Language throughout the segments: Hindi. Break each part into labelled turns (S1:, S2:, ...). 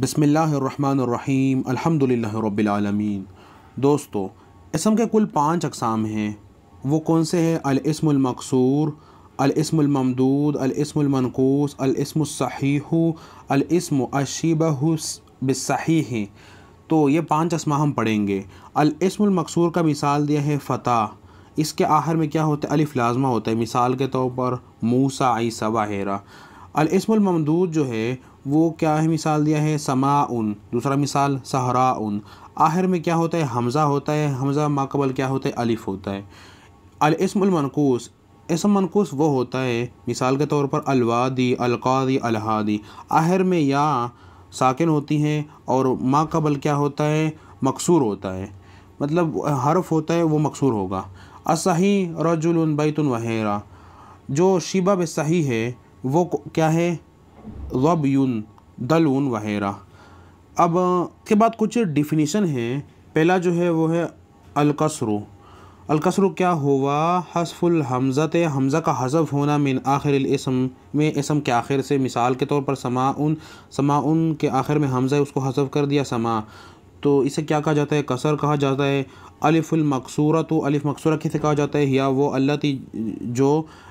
S1: बसमीम अल्हम्दुलिल्लाह दोस्तों इसम के कुल पाँच अकसाम हैं वो कौन से हैं अलस्मकसूर अलस्ममदूद अलस्मनकूस अलस्मसहीहु अलस्म अशीबहसही हैं तो ये पाँच असमा हम पढ़ेंगे अलस्मकसूर का मिसाल दिया है फ़तह इसके आहर में क्या होता है अलिफ लाजमा होता है मिसाल के तौर पर मूसा ईसा वगैरह अलसमदूद जो है वो क्या है मिसाल दिया है समा उन दूसरा मिसाल सहरा उन आखिर में क्या होता है हमज़ा होता है हमज़ा माकबल क्या होता है अलिफ होता है अलस्मनकूस इसम मनकूस वो होता है मिसाल के तौर पर अलवादी अलकादी अलहादी आखिर में या साकिन होती हैं और माकबल क्या होता है मकसूर होता है मतलब हरफ होता है वो मकसूर होगा असही रजुल बैतुल वहरा जो शिबा सही है वो क्या है दल दलून वगैरह अब के बाद कुछ डिफिनीशन है पहला जो है वो है अलकसरु अलकसरू क्या हुआ हसफुल हमज़त हमज़ा का हजफ होना मिन आखिर इसम में इसम के आखिर से मिसाल के तौर पर समा उन समा उन के आखिर में हमज़ा उसको हजफ कर दिया समा तो इसे क्या कहा जाता है कसर कहा जाता है अलिफ़ुल मकसूरा तो अलिफ मकसूरा किसे कहा जाता है या वो अल्लाह ती जो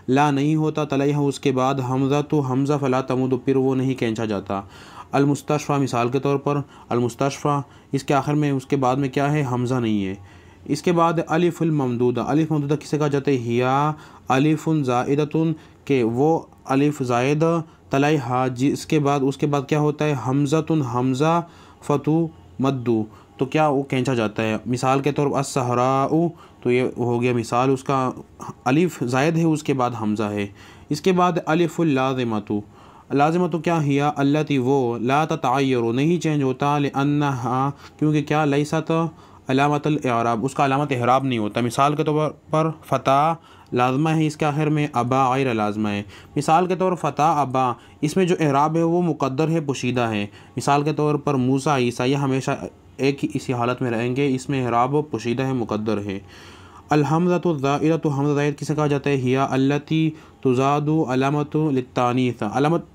S1: ला नहीं होता तलैह उसके बाद हमज़ा तो हमज़ा फला तो फिर वो नहीं खींचा जाता अलमुस्तफ़ा मिसाल के तौर पर अलमुस्तफ़ा इसके आखिर में उसके बाद में क्या है हमज़ा नहीं है इसके बाद अलिफ़ुल ममदूदा अलिफ ममदूदा किसे कहा जाता है हिया अलिफ़ुन ज़ायदतुन के वो अलिफ ज़ायद तलाई हा जिसके बाद उसके बाद क्या होता है हमज़ा तुन हमज़ा फ़तू मद्दू तो क्या वो कैंचा जाता है मिसाल के तौर पर असहरा तो ये हो गया मिसाल उसका अलिफ जायद है उसके बाद हमज़ा है इसके बाद अलिफ़ुल्लाजमतु लाजमतु क्या हिया अल्ला वो ला तयर नहीं चेंज होता लन्ना क्योंकि क्या लईसा तो अलामत अलामत उसका अलामत हराब नहीं होता मिसाल के तौर पर फ़तह लाजमा है इसके आखिर में अबा गैर लाजमा है मिसाल के तौर फ़तः अबा इसमें जो एराब है वो मुकद्दर है पोशीदा है मिसाल के तौर पर मूसा ईसा ये हमेशा एक ही इसी हालत में रहेंगे इसमें एराब पोशीदा है मुकद्दर है अलहमदा तो ज़ायरा तो ज़ाहिर किसे कहा जाता है हिया अल्लती तुजादु अलामत लतानीस अलामत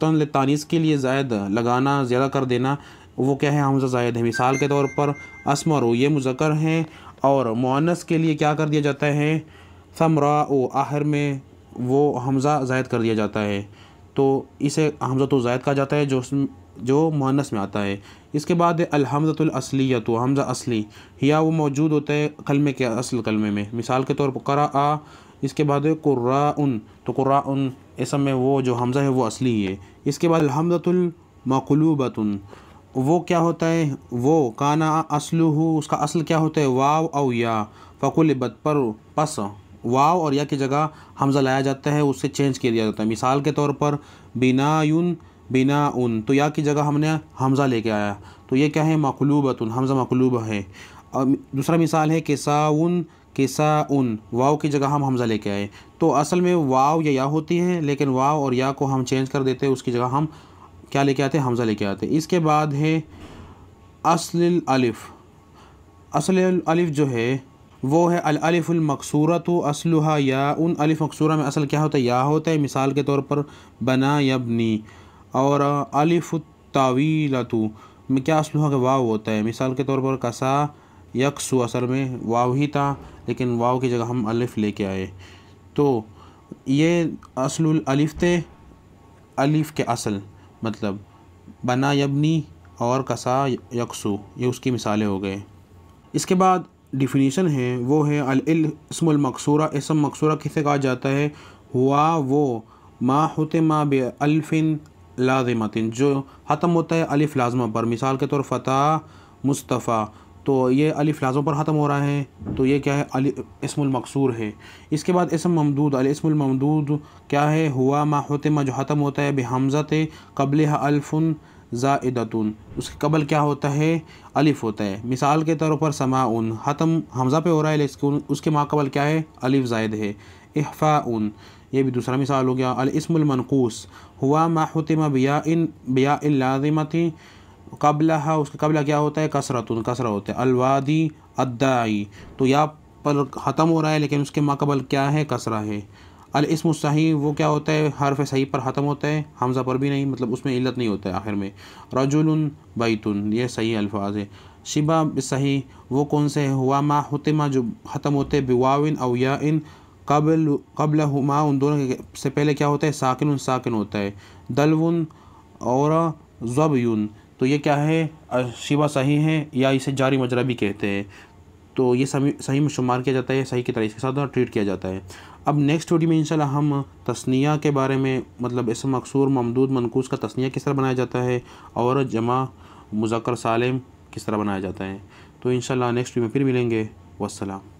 S1: के लिए जायद लगाना ज़्यादा कर देना वो क्या है हमजा जायद है मिसाल के तौर पर असमर ये मुजक्र हैं और मुअन्नस के लिए क्या कर दिया जाता है समरा ओ आहर में वो हमज़ा ज़ायद कर दिया जाता है तो इसे हमज़ा तो ज़ायद कहा जाता है जो जो मुनस में आता है इसके बाद अलहमदतुलसली या तो हमज़ा असली या वो मौजूद होता है कलमे के असल कलमे में मिसाल के तौर पर करा आ इसके बाद उन तो उन ऐसा में वो जो हमज़ा है वो असली है इसके बाद अलहमदतुलमकलूबतन वो क्या होता है वो काना असलू उसका असल क्या होता है वाव अव या फ़कुलबत पर पस वाव और या की जगह हमजा लाया जाता है उससे चेंज किया दिया जाता है मिसाल के तौर पर बिना यून बिना उन तो या की जगह हमने हमज़ा लेके आया तो ये क्या है मकलूबतन हमज़ा मकलूब है और दूसरा मिसाल है किसाउन किसा उन वाव की जगह हम हमज़ा लेके आए तो असल में वाव या या होती है लेकिन वाव और या को हम चेंज कर देते हैं उसकी जगह हम क्या लेके आते हैं हमज़ा लेके आते हैं इसके बाद है असल अलिफ़ असल अलिफ़ जो है वो है अलफ़ुल असलहा या उन अलिफ मकसूर में असल क्या होता है या होता है मिसाल के तौर पर बना यबनी और अलिफ में क्या असलहा का वाव होता है मिसाल के तौर पर कसा यकसु असल में वाव ही था लेकिन वाव की जगह हम अलिफ लेके आए तो ये असलुल अलिफ थे अलिफ के असल मतलब बना यबनी और कसा यकसू ये उसकी मिसालें हो गए इसके बाद डिफिनीशन है वो है अलस्मल मकसूरा इसम मकसूरा किसे कहा जाता है हुआ वो मा होते मा बे अल्फिन लाजमतिन जो ख़त्म होता है अलिफ लाजमा पर मिसाल के तौर फ़तः मुस्तफ़ा तो ये अलिफ लाजमा पर ख़त्म हो रहा है तो ये क्या है अली इसमुल मकसूर है इसके बाद इसम ममदूद इसमुल ममदूद क्या है हुआ मा होते मा जो ख़त्म होता है बेहमज़त कबल अल्फ़ुन ज़ाइदतुन उसके कबल क्या होता है अलिफ़ होता है मिसाल के तौर पर समाउन हतम हमज़ा पे हो रहा है लेकिन उसके माकबल क्या है अलिफ़ जायद है इफ़ाउन ये भी दूसरा मिसाल हो गया अलस्मनकूस हुआ माहतम बिया इन बिया लाजमती कबला उसके कबला क्या होता है कसरतुन कसरा होता है अलवादी अद्दाई तो या पर ख़त्म हो रहा है लेकिन उसके माकबल क्या है कसरा है इसम सही वो क्या होता है हरफ सही पर ख़त्म होता है हमज़ा पर भी नहीं मतलब उसमें इल्लत नहीं होता है आखिर में रजुल बैतुन ये सही अल्फाज है शिबा सही वो कौन से हुआ मा हतमा जो ख़त्म होते बिवाविन अवया इन कबल कबल हुमा उन दोनों से पहले क्या होता है साकिन साकिन होता है दलवन और जब तो ये क्या है शिबा सही है या इसे जारी मजरा भी कहते हैं तो ये सही सही में शुमार किया जाता है सही की तारीफ के साथ और ट्रीट किया जाता है अब नेक्स्ट वीडियो में इंशाल्लाह हम तस्निया के बारे में मतलब इस मकसूर ममदूद मनकूस का तस्निया किस तरह बनाया जाता है और जमा मुजक्र सालिम किस तरह बनाया जाता है तो इंशाल्लाह नेक्स्ट वीडियो में फिर मिलेंगे वसलम